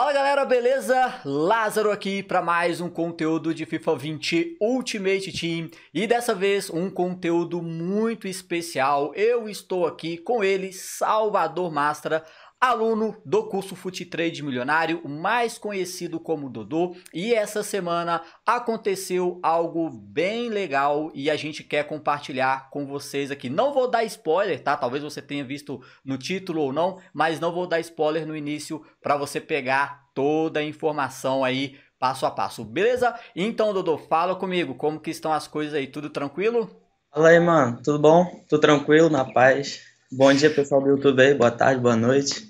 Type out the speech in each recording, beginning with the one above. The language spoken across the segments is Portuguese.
Fala galera, beleza? Lázaro aqui para mais um conteúdo de FIFA 20 Ultimate Team e dessa vez um conteúdo muito especial. Eu estou aqui com ele, Salvador Mastra, aluno do curso Fute Trade Milionário, mais conhecido como Dodô, e essa semana aconteceu algo bem legal e a gente quer compartilhar com vocês aqui. Não vou dar spoiler, tá? Talvez você tenha visto no título ou não, mas não vou dar spoiler no início para você pegar toda a informação aí passo a passo, beleza? Então, Dodô, fala comigo, como que estão as coisas aí? Tudo tranquilo? Fala aí, mano. Tudo bom? Tudo tranquilo, na paz? Bom dia, pessoal do YouTube aí. Boa tarde, boa noite.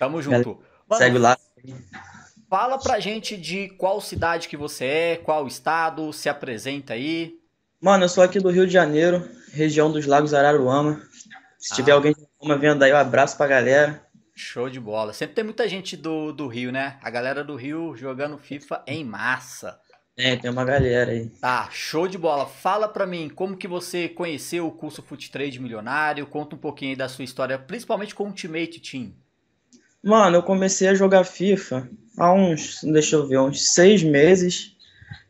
Tamo junto. Mano, Segue lá. Fala pra gente de qual cidade que você é, qual estado, se apresenta aí. Mano, eu sou aqui do Rio de Janeiro, região dos Lagos Araruama. Se ah. tiver alguém de Roma vendo aí, um abraço pra galera. Show de bola. Sempre tem muita gente do, do Rio, né? A galera do Rio jogando FIFA em massa. É, tem uma galera aí. Tá, show de bola. Fala pra mim, como que você conheceu o curso Foot Trade Milionário? Conta um pouquinho aí da sua história, principalmente com o Ultimate Team. Mano, eu comecei a jogar FIFA há uns, deixa eu ver, uns seis meses.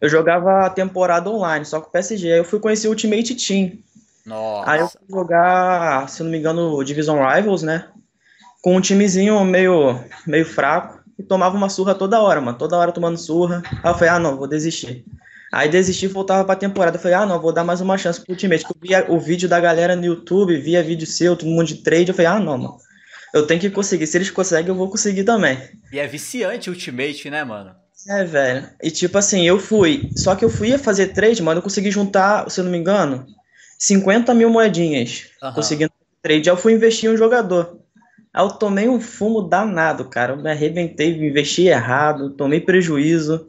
Eu jogava a temporada online, só com o PSG. Aí eu fui conhecer o Ultimate Team. Nossa. Aí eu fui jogar, se não me engano, Division Rivals, né? Com um timezinho meio, meio fraco. E tomava uma surra toda hora, mano. Toda hora tomando surra. Aí eu falei, ah, não, vou desistir. Aí desisti e voltava pra temporada. Eu falei, ah, não, vou dar mais uma chance pro Ultimate. Eu via o vídeo da galera no YouTube, via vídeo seu, todo mundo de trade. Eu falei, ah, não, mano eu tenho que conseguir. Se eles conseguem, eu vou conseguir também. E é viciante o Ultimate, né, mano? É, velho. E tipo assim, eu fui. Só que eu fui fazer trade, mano. Eu consegui juntar, se eu não me engano, 50 mil moedinhas. Uhum. Conseguindo trade. Aí eu fui investir em um jogador. Aí eu tomei um fumo danado, cara. Eu me arrebentei, me investi errado, tomei prejuízo.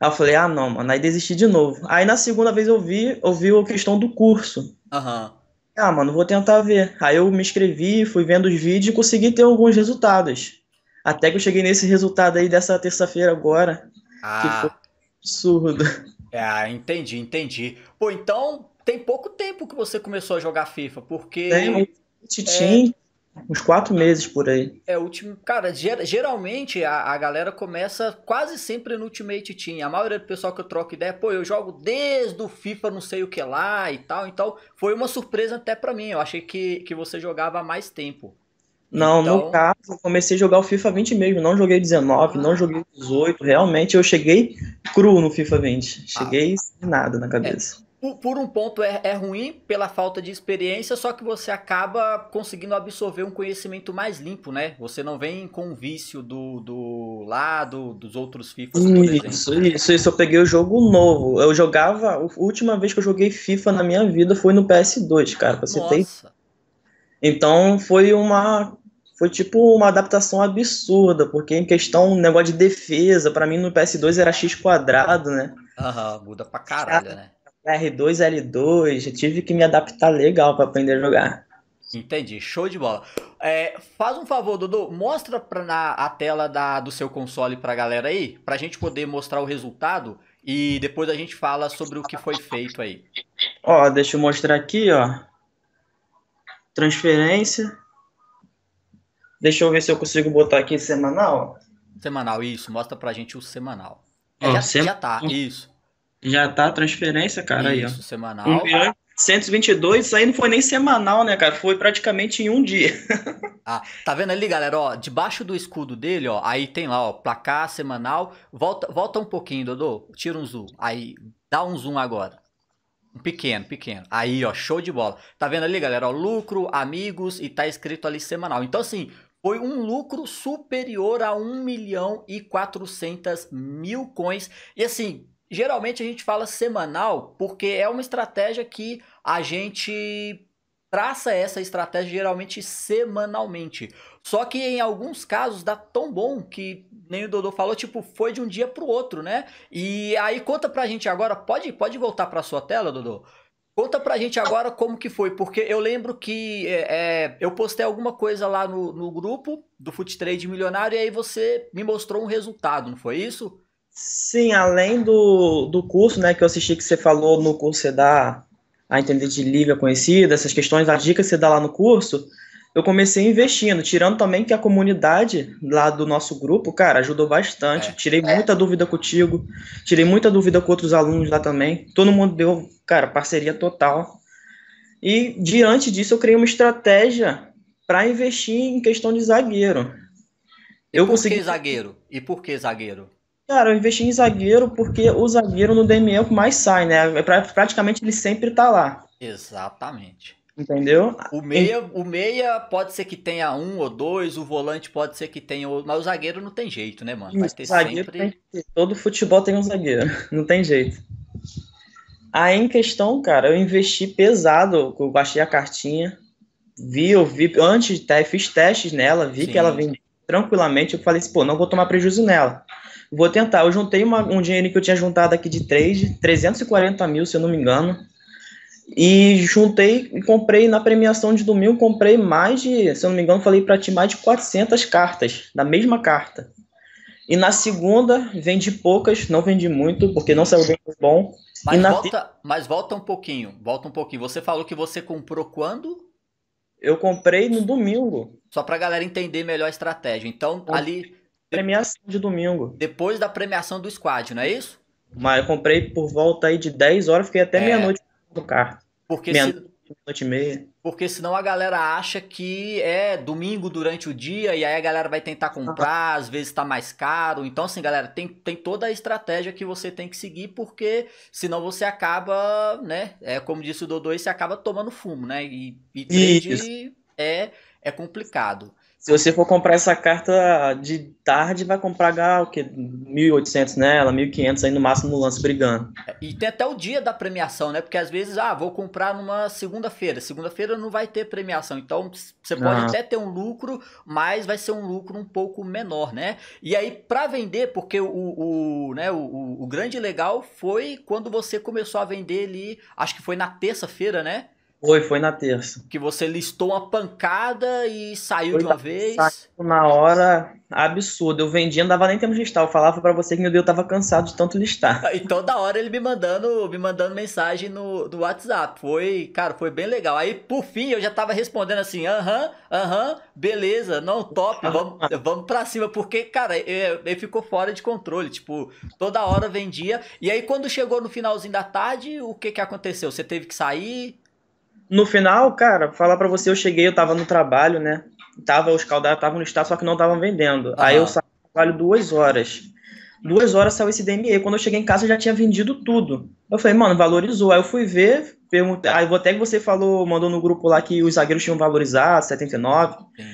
Aí eu falei, ah não, mano, aí desisti de novo. Aí na segunda vez eu vi, eu vi a questão do curso. Aham. Uhum. Ah, mano, vou tentar ver. Aí eu me inscrevi, fui vendo os vídeos e consegui ter alguns resultados. Até que eu cheguei nesse resultado aí dessa terça-feira agora. Ah. Que foi absurdo. Ah, entendi, entendi. Pô, então tem pouco tempo que você começou a jogar FIFA, porque. Tem, é, é... Uns quatro meses por aí. É, último. Cara, geralmente a, a galera começa quase sempre no Ultimate Team. A maioria do pessoal que eu troco ideia, pô, eu jogo desde o FIFA, não sei o que lá e tal. Então, foi uma surpresa até para mim. Eu achei que, que você jogava há mais tempo. Não, então... no caso, eu comecei a jogar o FIFA 20 mesmo, não joguei 19, ah. não joguei 18, realmente eu cheguei cru no FIFA 20, cheguei ah. sem nada na cabeça. É por um ponto é, é, ruim pela falta de experiência, só que você acaba conseguindo absorver um conhecimento mais limpo, né? Você não vem com o vício do, do lado, dos outros FIFA. Isso, isso, isso. Eu peguei o jogo novo. Eu jogava. A última vez que eu joguei FIFA na minha vida foi no PS2, cara. Pra você tem Então foi uma. Foi tipo uma adaptação absurda, porque em questão, negócio de defesa, para mim no PS2 era x quadrado, né? Aham, muda pra caralho, né? R2, L2, tive que me adaptar legal para aprender a jogar. Entendi, show de bola. É, faz um favor, Dudu, mostra pra, na, a tela da, do seu console pra galera aí, pra gente poder mostrar o resultado e depois a gente fala sobre o que foi feito aí. Ó, deixa eu mostrar aqui, ó. Transferência. Deixa eu ver se eu consigo botar aqui semanal. Semanal, isso, mostra pra gente o semanal. É, já, sem... já tá, isso. Já tá a transferência, cara, Isso, aí, ó. semanal. 122, isso aí não foi nem semanal, né, cara? Foi praticamente em um dia. ah, tá vendo ali, galera? Ó, debaixo do escudo dele, ó, aí tem lá, ó, placar semanal. Volta, volta um pouquinho, Dodô. Tira um zoom. Aí, dá um zoom agora. Um pequeno, pequeno. Aí, ó, show de bola. Tá vendo ali, galera? Ó, lucro, amigos e tá escrito ali semanal. Então, assim, foi um lucro superior a 1 milhão e 400 mil coins. E assim, Geralmente a gente fala semanal porque é uma estratégia que a gente traça essa estratégia geralmente semanalmente. Só que em alguns casos dá tão bom que nem o Dodô falou, tipo, foi de um dia para o outro, né? E aí conta pra gente agora, pode pode voltar pra sua tela, Dodô? Conta pra gente agora como que foi, porque eu lembro que é, é eu postei alguma coisa lá no, no grupo do Foot Trade Milionário e aí você me mostrou um resultado, não foi isso? Sim, além do, do curso, né, que eu assisti que você falou no curso, você dá a entender de liga conhecida, essas questões, as dicas que você dá lá no curso, eu comecei investindo, tirando também que a comunidade lá do nosso grupo, cara, ajudou bastante. É, tirei é. muita dúvida contigo, tirei muita dúvida com outros alunos lá também. Todo mundo deu, cara, parceria total. E diante disso, eu criei uma estratégia para investir em questão de zagueiro. E eu por consegui... que zagueiro? E por que zagueiro? Cara, eu investi em zagueiro porque o zagueiro no DME é mais sai, né? É praticamente ele sempre tá lá. Exatamente. Entendeu? O meia, o meia pode ser que tenha um ou dois, o volante pode ser que tenha outro, mas o zagueiro não tem jeito, né, mano? Vai ter zagueiro sempre... tem, todo futebol tem um zagueiro, não tem jeito. Aí em questão, cara, eu investi pesado, eu baixei a cartinha, vi, eu vi, antes até fiz testes nela, vi Sim. que ela vendia tranquilamente, eu falei assim, pô, não vou tomar prejuízo nela. Vou tentar. Eu juntei uma, um dinheiro que eu tinha juntado aqui de trade, 340 mil, se eu não me engano. E juntei e comprei na premiação de domingo, comprei mais de, se eu não me engano, falei para ti mais de 400 cartas, da mesma carta. E na segunda, vendi poucas, não vendi muito, porque não saiu bem bom. Mas, volta, te... mas volta um pouquinho, volta um pouquinho. Você falou que você comprou quando? Eu comprei no domingo. Só para galera entender melhor a estratégia. Então, ali premiação de domingo. Depois da premiação do squad, não é isso? Mas eu comprei por volta aí de 10 horas, fiquei até é. meia-noite no carro. Porque meia se... Noite e meia. Porque senão a galera acha que é domingo durante o dia e aí a galera vai tentar comprar, às vezes tá mais caro. Então, assim, galera, tem, tem toda a estratégia que você tem que seguir, porque senão você acaba, né? É como disse o Dodô, você acaba tomando fumo, né? E, e é, é complicado. Se você for comprar essa carta de tarde, vai comprar o quê? 1.800 nela, 1.500 aí no máximo no lance brigando. É, e tem até o dia da premiação, né? Porque às vezes, ah, vou comprar numa segunda-feira. Segunda-feira não vai ter premiação. Então você pode ah. até ter um lucro, mas vai ser um lucro um pouco menor, né? E aí, para vender, porque o, o, né, o, o grande legal foi quando você começou a vender ali, acho que foi na terça-feira, né? Foi, foi na terça. Que você listou uma pancada e saiu foi de uma vez. Na hora absurda. Eu vendia, não dava nem tempo de listar. Eu falava para você que meu Deus, eu tava cansado de tanto listar. E então, toda hora ele me mandando, me mandando mensagem no, do WhatsApp. Foi, cara, foi bem legal. Aí, por fim, eu já tava respondendo assim: aham, aham, beleza, não, top, ah, vamos, vamos pra cima. Porque, cara, é, é, ele ficou fora de controle. Tipo, toda hora vendia. E aí, quando chegou no finalzinho da tarde, o que que aconteceu? Você teve que sair? No final, cara, falar para você, eu cheguei, eu tava no trabalho, né? Tava, os caldados estavam no estádio, só que não estavam vendendo. Aí eu saí do trabalho duas horas. Duas horas saiu esse DME. Quando eu cheguei em casa, eu já tinha vendido tudo. Eu falei, mano, valorizou. Aí eu fui ver, perguntei. Aí até que você falou, mandou no grupo lá que os zagueiros tinham valorizado, 79. Sim.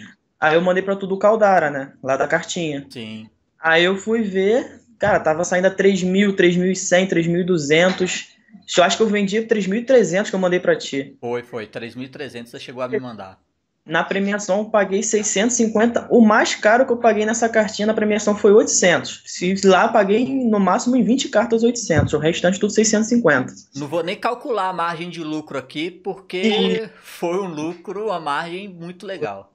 Aí eu mandei pra tudo o Caldara, né? Lá da cartinha. Sim. Aí eu fui ver, cara, tava saindo a 3 mil, 3.100, 3.200. Eu acho que eu vendi 3.300 que eu mandei para ti. Foi, foi. 3.300 você chegou a me mandar. Na premiação eu paguei 650. O mais caro que eu paguei nessa cartinha na premiação foi 800. Se lá eu paguei no máximo em 20 cartas 800, o restante tudo 650. Não vou nem calcular a margem de lucro aqui, porque foi um lucro, uma margem muito legal.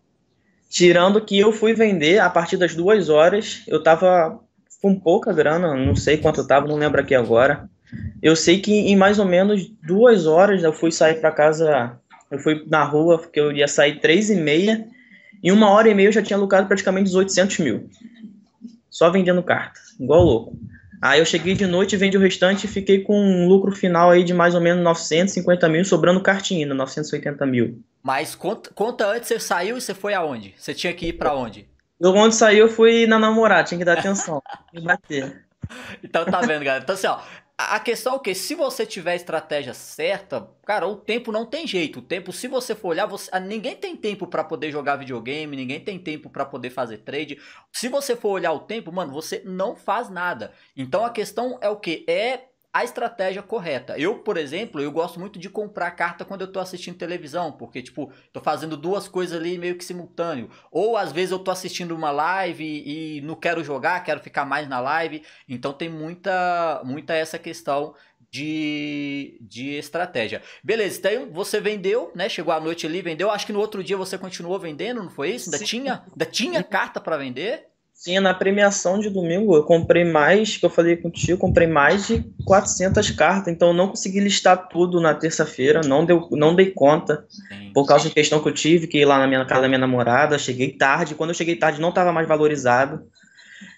Tirando que eu fui vender a partir das duas horas, eu tava com pouca grana, não sei quanto eu tava, não lembro aqui agora. Eu sei que em mais ou menos duas horas eu fui sair para casa, eu fui na rua, porque eu ia sair três e meia, em uma hora e meia eu já tinha lucrado praticamente os 800 mil. Só vendendo carta, igual louco. Aí eu cheguei de noite, vendi o restante e fiquei com um lucro final aí de mais ou menos 950 mil, sobrando cartinha ainda, 980 mil. Mas conta, conta antes, você saiu e você foi aonde? Você tinha que ir para onde? Do onde saiu, eu fui na namorada, tinha que dar atenção. bater. Então tá vendo, galera. Então assim, ó, a questão é que se você tiver a estratégia certa, cara, o tempo não tem jeito. O tempo, se você for olhar, você, ah, ninguém tem tempo para poder jogar videogame, ninguém tem tempo para poder fazer trade. Se você for olhar o tempo, mano, você não faz nada. Então a questão é o que é a estratégia correta. Eu, por exemplo, eu gosto muito de comprar carta quando eu tô assistindo televisão, porque, tipo, tô fazendo duas coisas ali meio que simultâneo. Ou às vezes eu tô assistindo uma live e, não quero jogar, quero ficar mais na live. Então tem muita, muita essa questão de, de estratégia. Beleza, então você vendeu, né? Chegou à noite ali, vendeu. Acho que no outro dia você continuou vendendo, não foi isso? Ainda Sim. tinha, ainda tinha carta para vender? Sim, na premiação de domingo eu comprei mais, que eu falei contigo, comprei mais de 400 cartas, então eu não consegui listar tudo na terça-feira, não, não dei conta, Sim. por causa de questão que eu tive, que lá na minha, casa da minha namorada, cheguei tarde, quando eu cheguei tarde não estava mais valorizado,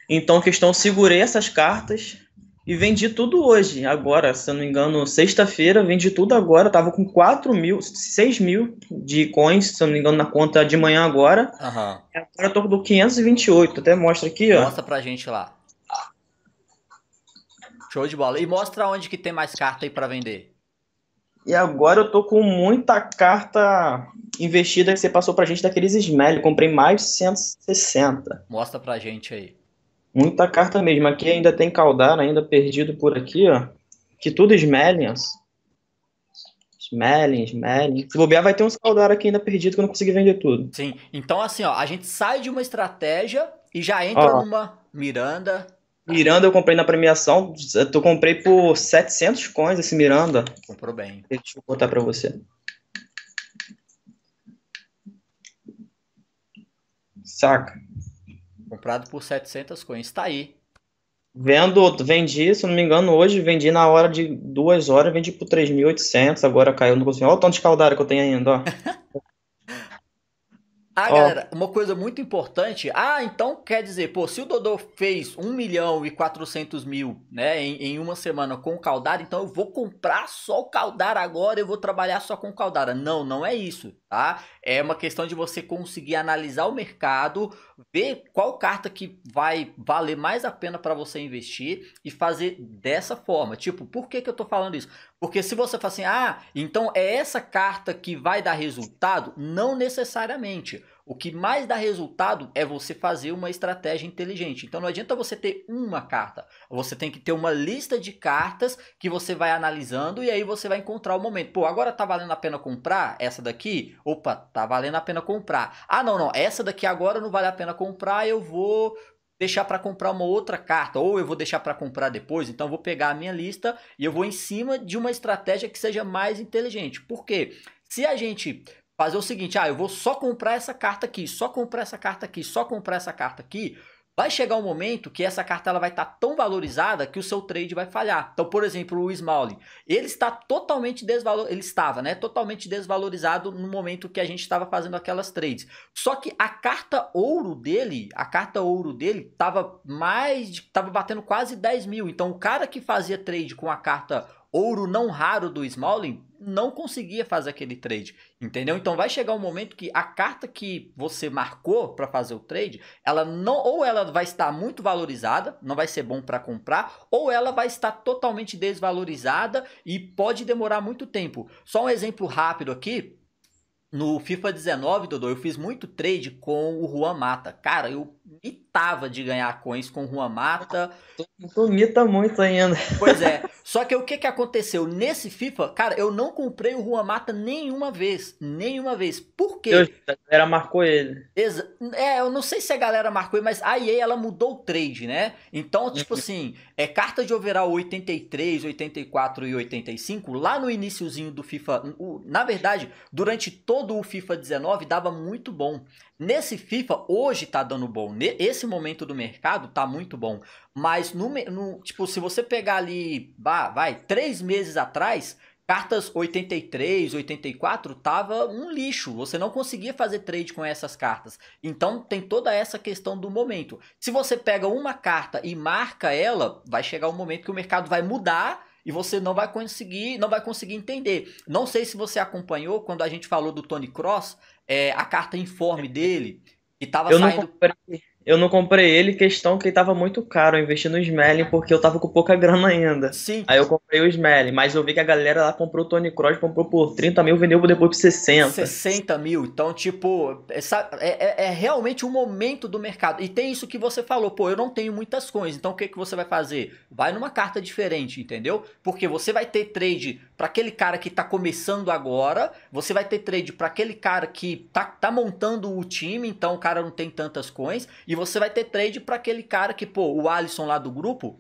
então questão, segurei essas cartas, e vendi tudo hoje, agora, se eu não me engano, sexta-feira, vendi tudo agora. Tava com 4 mil, 6 mil de coins, se eu não me engano, na conta de manhã agora. Uhum. Agora eu tô com 528, até mostra aqui, ó. Mostra pra gente lá. Show de bola. E mostra onde que tem mais carta aí para vender. E agora eu tô com muita carta investida que você passou pra gente daqueles Smell. Comprei mais de 160. Mostra pra gente aí. Muita carta mesmo. Aqui ainda tem Caldar, ainda perdido por aqui, ó. Que tudo Smellians. Smelling, Smelling. Se bobear, vai ter uns Caldar aqui ainda perdido que eu não consegui vender tudo. Sim. Então, assim, ó, a gente sai de uma estratégia e já entra ó. numa Miranda. Miranda eu comprei na premiação. Eu comprei por 700 coins esse Miranda. Comprou bem. Deixa eu botar pra você. サーク Comprado por 700 coins. Está aí. Vendo, vendi, se não me engano, hoje, vendi na hora de duas horas, vendi por 3.800, agora caiu, no consigo. Olha o tanto de caldário que eu tenho ainda, ó. Ah, oh. galera, uma coisa muito importante. Ah, então quer dizer, pô, se o Dodô fez 1 milhão e 400 mil, né, em, em, uma semana com o Caldara, então eu vou comprar só o Caldara agora, eu vou trabalhar só com o Caldara. Não, não é isso, tá? É uma questão de você conseguir analisar o mercado, ver qual carta que vai valer mais a pena para você investir e fazer dessa forma. Tipo, por que, que eu tô falando isso? Porque se você fala assim, ah, então é essa carta que vai dar resultado? Não necessariamente. O que mais dá resultado é você fazer uma estratégia inteligente. Então não adianta você ter uma carta. Você tem que ter uma lista de cartas que você vai analisando e aí você vai encontrar o momento. Pô, agora tá valendo a pena comprar essa daqui? Opa, tá valendo a pena comprar. Ah, não, não, essa daqui agora não vale a pena comprar, eu vou deixar para comprar uma outra carta, ou eu vou deixar para comprar depois, então eu vou pegar a minha lista e eu vou em cima de uma estratégia que seja mais inteligente. Por quê? Se a gente fazer o seguinte, ah, eu vou só comprar essa carta aqui, só comprar essa carta aqui, só comprar essa carta aqui, Vai chegar um momento que essa carta ela vai estar tá tão valorizada que o seu trade vai falhar. Então, por exemplo, o Smalling, ele está totalmente desvalorizado, ele estava, né, totalmente desvalorizado no momento que a gente estava fazendo aquelas trades. Só que a carta ouro dele, a carta ouro dele estava mais, estava batendo quase 10 mil. Então, o cara que fazia trade com a carta ouro não raro do Smalling não conseguia fazer aquele trade, entendeu? Então vai chegar um momento que a carta que você marcou para fazer o trade, ela não ou ela vai estar muito valorizada, não vai ser bom para comprar, ou ela vai estar totalmente desvalorizada e pode demorar muito tempo. Só um exemplo rápido aqui, no FIFA 19, Dodô, eu fiz muito trade com o Juan Mata. Cara, eu mitava de ganhar coins com Juan Mata. Tu mita muito ainda. Pois é. Só que o que, que aconteceu? Nesse FIFA, cara, eu não comprei o Juan Mata nenhuma vez. Nenhuma vez. Por quê? Deus, a galera marcou ele. é, eu não sei se a galera marcou ele, mas a EA, ela mudou o trade, né? Então, tipo uhum. assim, é carta de overall 83, 84 e 85, lá no iníciozinho do FIFA, na verdade, durante todo o FIFA 19, dava muito bom. Nesse FIFA, hoje tá dando bom. Esse momento do mercado tá muito bom. Mas, no, no tipo, se você pegar ali, vai, vai, três meses atrás, cartas 83, 84 tava um lixo. Você não conseguia fazer trade com essas cartas. Então tem toda essa questão do momento. Se você pega uma carta e marca ela, vai chegar um momento que o mercado vai mudar e você não vai conseguir, não vai conseguir entender. Não sei se você acompanhou quando a gente falou do Tony Cross, é, a carta informe é. dele, que tava eu saindo. Não comprei, eu não comprei ele, questão que tava muito caro investi no Smelly porque eu tava com pouca grana ainda. Sim. Aí eu comprei o Smelly mas eu vi que a galera lá comprou o Tony Cross, comprou por 30 mil, vendeu depois por 60. 60 mil. Então, tipo, essa, é, é, é, é realmente o um momento do mercado. E tem isso que você falou, pô, eu não tenho muitas coisas então o que, que você vai fazer? Vai numa carta diferente, entendeu? Porque você vai ter trade para aquele cara que está começando agora, você vai ter trade para aquele cara que tá, tá montando o time, então o cara não tem tantas coins, e você vai ter trade para aquele cara que, pô, o Alisson lá do grupo,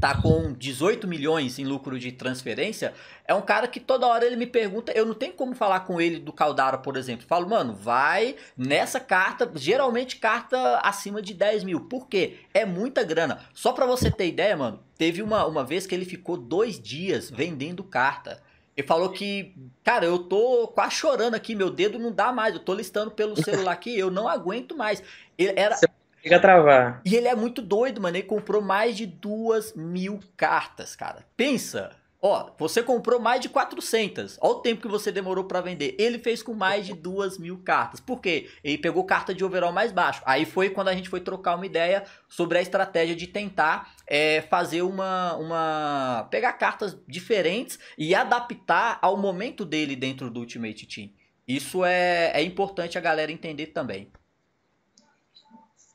tá com 18 milhões em lucro de transferência, é um cara que toda hora ele me pergunta, eu não tenho como falar com ele do Caldara, por exemplo. falo, mano, vai nessa carta, geralmente carta acima de 10 mil. Por quê? É muita grana. Só para você ter ideia, mano, teve uma, uma vez que ele ficou dois dias vendendo carta. Ele falou que, cara, eu tô quase chorando aqui, meu dedo não dá mais, eu tô listando pelo celular aqui, eu não aguento mais. Ele era... Você Chega a travar. E ele é muito doido, mano. Ele comprou mais de duas mil cartas, cara. Pensa. Ó, você comprou mais de 400. Ó, o tempo que você demorou para vender. Ele fez com mais de duas mil cartas. Por quê? Ele pegou carta de overall mais baixo. Aí foi quando a gente foi trocar uma ideia sobre a estratégia de tentar é, fazer uma, uma. pegar cartas diferentes e adaptar ao momento dele dentro do Ultimate Team. Isso é, é importante a galera entender também.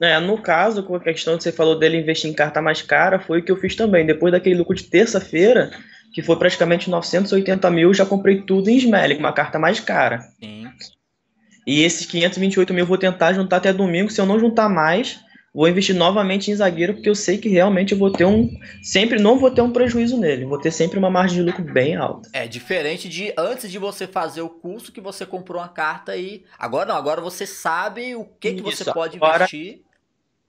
É, no caso, com a questão que você falou dele investir em carta mais cara, foi o que eu fiz também. Depois daquele lucro de terça-feira, que foi praticamente 980 mil, já comprei tudo em Smelly, uma carta mais cara. Sim. E esses 528 mil eu vou tentar juntar até domingo. Se eu não juntar mais, vou investir novamente em zagueiro, porque eu sei que realmente eu vou ter um. Sempre não vou ter um prejuízo nele, vou ter sempre uma margem de lucro bem alta. É, diferente de antes de você fazer o curso que você comprou uma carta e. Agora não, agora você sabe o que, que você pode agora... investir.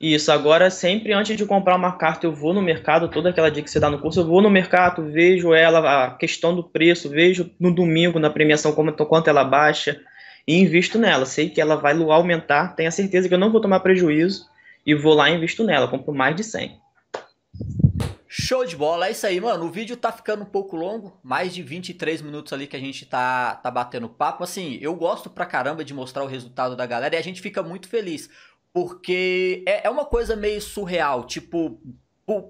Isso, agora sempre antes de comprar uma carta, eu vou no mercado, toda aquela dica que você dá no curso, eu vou no mercado, vejo ela, a questão do preço, vejo no domingo, na premiação, quanto ela baixa, e invisto nela. Sei que ela vai aumentar, tenho a certeza que eu não vou tomar prejuízo, e vou lá e invisto nela, compro mais de 100. Show de bola, é isso aí, mano. O vídeo tá ficando um pouco longo, mais de 23 minutos ali que a gente tá, tá batendo papo. Assim, eu gosto pra caramba de mostrar o resultado da galera e a gente fica muito feliz. Porque é, é uma coisa meio surreal, tipo,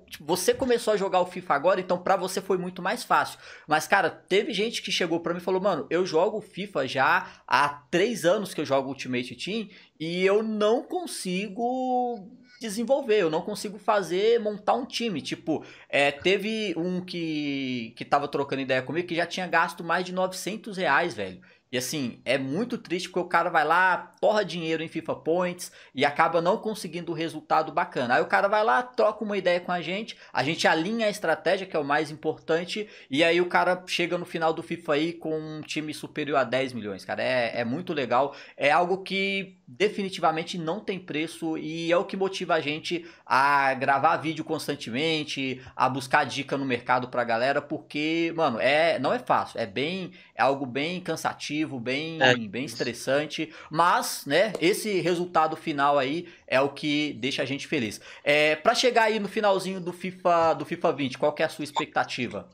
tipo, você começou a jogar o FIFA agora, então para você foi muito mais fácil. Mas, cara, teve gente que chegou para mim e falou: Mano, eu jogo FIFA já há três anos que eu jogo Ultimate Team e eu não consigo desenvolver, eu não consigo fazer, montar um time. Tipo, é, teve um que, que tava trocando ideia comigo que já tinha gasto mais de 900 reais, velho. E assim, é muito triste porque o cara vai lá, torra dinheiro em FIFA Points e acaba não conseguindo o resultado bacana. Aí o cara vai lá, troca uma ideia com a gente, a gente alinha a estratégia, que é o mais importante, e aí o cara chega no final do FIFA aí com um time superior a 10 milhões, cara. É, é muito legal. É algo que definitivamente não tem preço e é o que motiva a gente a gravar vídeo constantemente, a buscar dica no mercado pra galera, porque, mano, é não é fácil, é bem é algo bem cansativo, bem é, bem estressante, mas, né, esse resultado final aí é o que deixa a gente feliz. É, para chegar aí no finalzinho do FIFA do FIFA 20, qual que é a sua expectativa?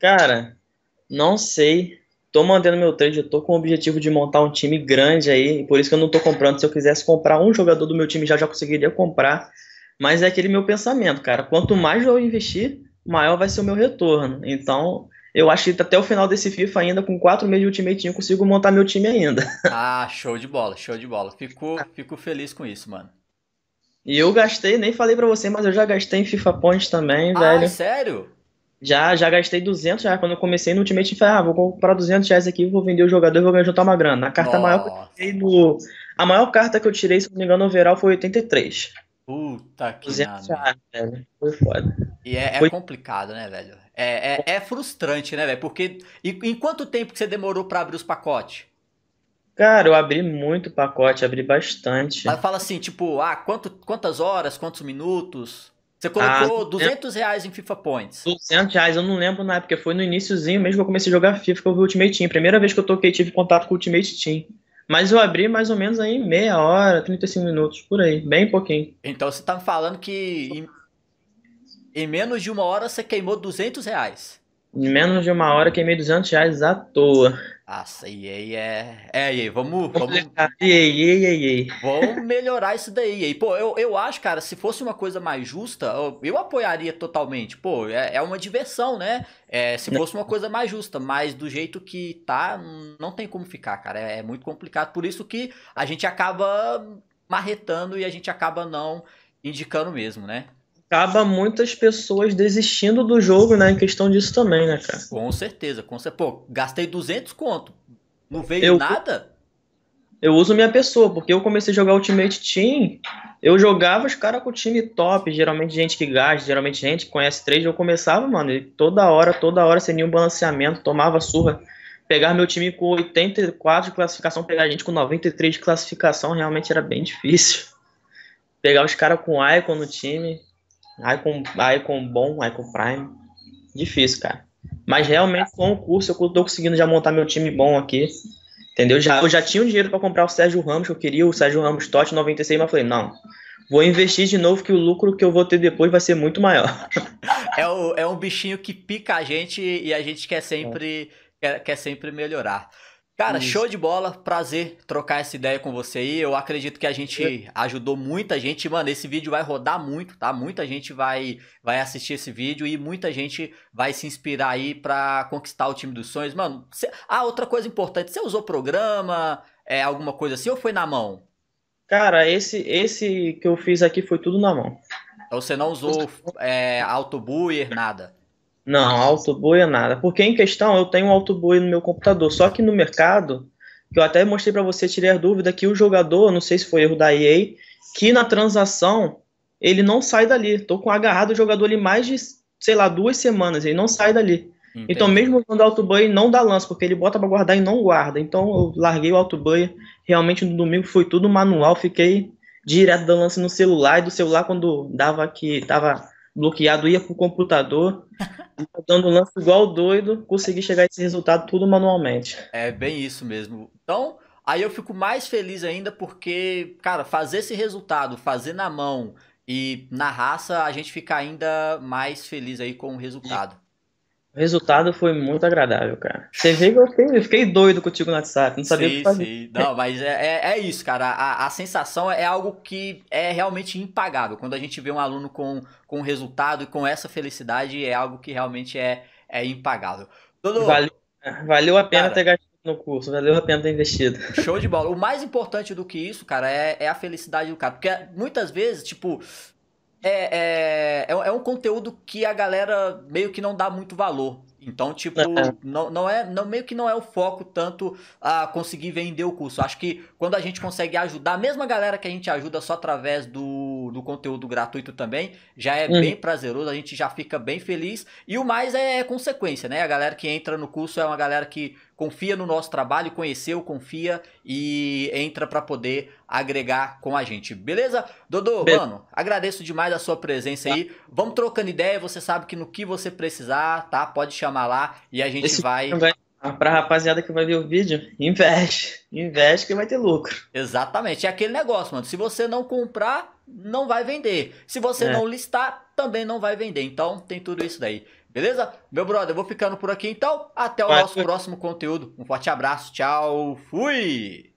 Cara, não sei tô mantendo meu trade, eu tô com o objetivo de montar um time grande aí, por isso que eu não tô comprando. Se eu quisesse comprar um jogador do meu time, já já conseguiria comprar. Mas é aquele meu pensamento, cara. Quanto mais eu investir, maior vai ser o meu retorno. Então, eu acho que até o final desse FIFA ainda, com quatro meses de Ultimate Team, eu consigo montar meu time ainda. Ah, show de bola, show de bola. Fico, fico feliz com isso, mano. E eu gastei, nem falei para você, mas eu já gastei em FIFA Points também, ah, velho. Ah, sério? já já gastei 200 reais quando eu comecei no Ultimate. Falei, ah, vou comprar 200 reais aqui, vou vender o jogador e vou ganhar juntar uma grana. A carta Nossa. maior que eu tirei do. A maior carta que eu tirei, se não me engano, no overall foi 83. Puta que 200 reais, velho. Foi foda. E é, é foi... complicado, né, velho? É, é, é frustrante, né, velho? Porque. E, em quanto tempo que você demorou para abrir os pacotes? Cara, eu abri muito pacote, abri bastante. Mas fala assim, tipo, ah, quanto, quantas horas, quantos minutos? Você colocou ah, 200 reais em FIFA Points. 200 reais, eu não lembro na época, foi no iníciozinho mesmo que eu comecei a jogar FIFA, que eu vi o Ultimate Team. Primeira vez que eu toquei, tive contato com o Ultimate Team. Mas eu abri mais ou menos aí meia hora, 35 minutos, por aí, bem pouquinho. Então você tá me falando que em, em menos de uma hora você queimou 200 reais. Em menos de uma hora queimei 200 reais à toa. Nossa, e aí é. É, aí, vamos. vamos... E aí, e aí, e aí. Vamos melhorar isso daí. E aí, pô, eu, eu acho, cara, se fosse uma coisa mais justa, eu, eu apoiaria totalmente. Pô, é, é uma diversão, né? É, se fosse uma coisa mais justa, mas do jeito que tá, não tem como ficar, cara. É, é muito complicado. Por isso que a gente acaba marretando e a gente acaba não indicando mesmo, né? acaba muitas pessoas desistindo do jogo, né? Em questão disso também, né, cara? Com certeza, com certeza. Pô, gastei 200 conto, não veio eu, nada? Eu uso minha pessoa, porque eu comecei a jogar Ultimate Team, eu jogava os caras com o time top, geralmente gente que gasta, geralmente gente que conhece três, eu começava, mano, e toda hora, toda hora, sem nenhum balanceamento, tomava surra. Pegar meu time com 84 de classificação, pegar a gente com 93 de classificação, realmente era bem difícil. Pegar os caras com Icon no time, Icon, Icon bom, Icon Prime. Difícil, cara. Mas realmente com o curso eu tô conseguindo já montar meu time bom aqui. Entendeu? Já, eu já tinha o dinheiro para comprar o Sérgio Ramos, que eu queria o Sérgio Ramos Totti 96, mas falei, não, vou investir de novo que o lucro que eu vou ter depois vai ser muito maior. É, o, é um bichinho que pica a gente e a gente quer sempre, é. quer, quer sempre melhorar. Cara, Isso. show de bola, prazer trocar essa ideia com você aí. Eu acredito que a gente ajudou muita gente. Mano, esse vídeo vai rodar muito, tá? Muita gente vai vai assistir esse vídeo e muita gente vai se inspirar aí para conquistar o time dos sonhos. Mano, cê... ah, outra coisa importante, você usou programa, é alguma coisa assim ou foi na mão? Cara, esse esse que eu fiz aqui foi tudo na mão. Então você não usou é, autobuyer, nada? Não, autobui é nada. Porque em questão eu tenho um autobui no meu computador. Só que no mercado, que eu até mostrei para você, tirei a dúvida, que o jogador, não sei se foi erro da EA, que na transação ele não sai dali. Tô com agarrado o jogador ali mais de, sei lá, duas semanas, ele não sai dali. Entendi. Então, mesmo usando autobui, não dá lance, porque ele bota para guardar e não guarda. Então, eu larguei o autobui. Realmente, no domingo foi tudo manual, fiquei direto dando lance no celular. E do celular, quando dava que tava bloqueado, ia pro computador, tá dando lance igual doido, consegui chegar a esse resultado tudo manualmente. É bem isso mesmo. Então, aí eu fico mais feliz ainda porque, cara, fazer esse resultado, fazer na mão e na raça, a gente fica ainda mais feliz aí com o resultado. O resultado foi muito agradável, cara. Você vê que eu fiquei, eu fiquei doido contigo no WhatsApp, não sabia sim, o que fazer. Sim. Não, mas é, é, é isso, cara. A, a, sensação é algo que é realmente impagável. Quando a gente vê um aluno com, com resultado e com essa felicidade, é algo que realmente é, é impagável. Todo... Valeu, valeu a pena cara, ter gastado no curso, valeu a pena ter investido. Show de bola. O mais importante do que isso, cara, é, é a felicidade do cara. Porque muitas vezes, tipo, é, é, é, é, um conteúdo que a galera meio que não dá muito valor. Então, tipo, é. não, não é não, meio que não é o foco tanto a conseguir vender o curso. Acho que quando a gente consegue ajudar, mesmo a galera que a gente ajuda só através do do conteúdo gratuito também. Já é uhum. bem prazeroso, a gente já fica bem feliz. E o mais é consequência, né? A galera que entra no curso é uma galera que confia no nosso trabalho, conheceu, confia e entra para poder agregar com a gente, beleza? Dodô, Be mano, agradeço demais a sua presença tá. aí. Vamos trocando ideia, você sabe que no que você precisar, tá? Pode chamar lá e a gente Esse vai, vai ah, pra rapaziada que vai ver o vídeo, investe. Investe que vai ter lucro. Exatamente. É aquele negócio, mano. Se você não comprar, não vai vender. Se você é. não listar, também não vai vender. Então, tem tudo isso daí. Beleza? Meu brother, eu vou ficando por aqui então. Até o vai, nosso foi. próximo conteúdo. Um forte abraço. Tchau. Fui.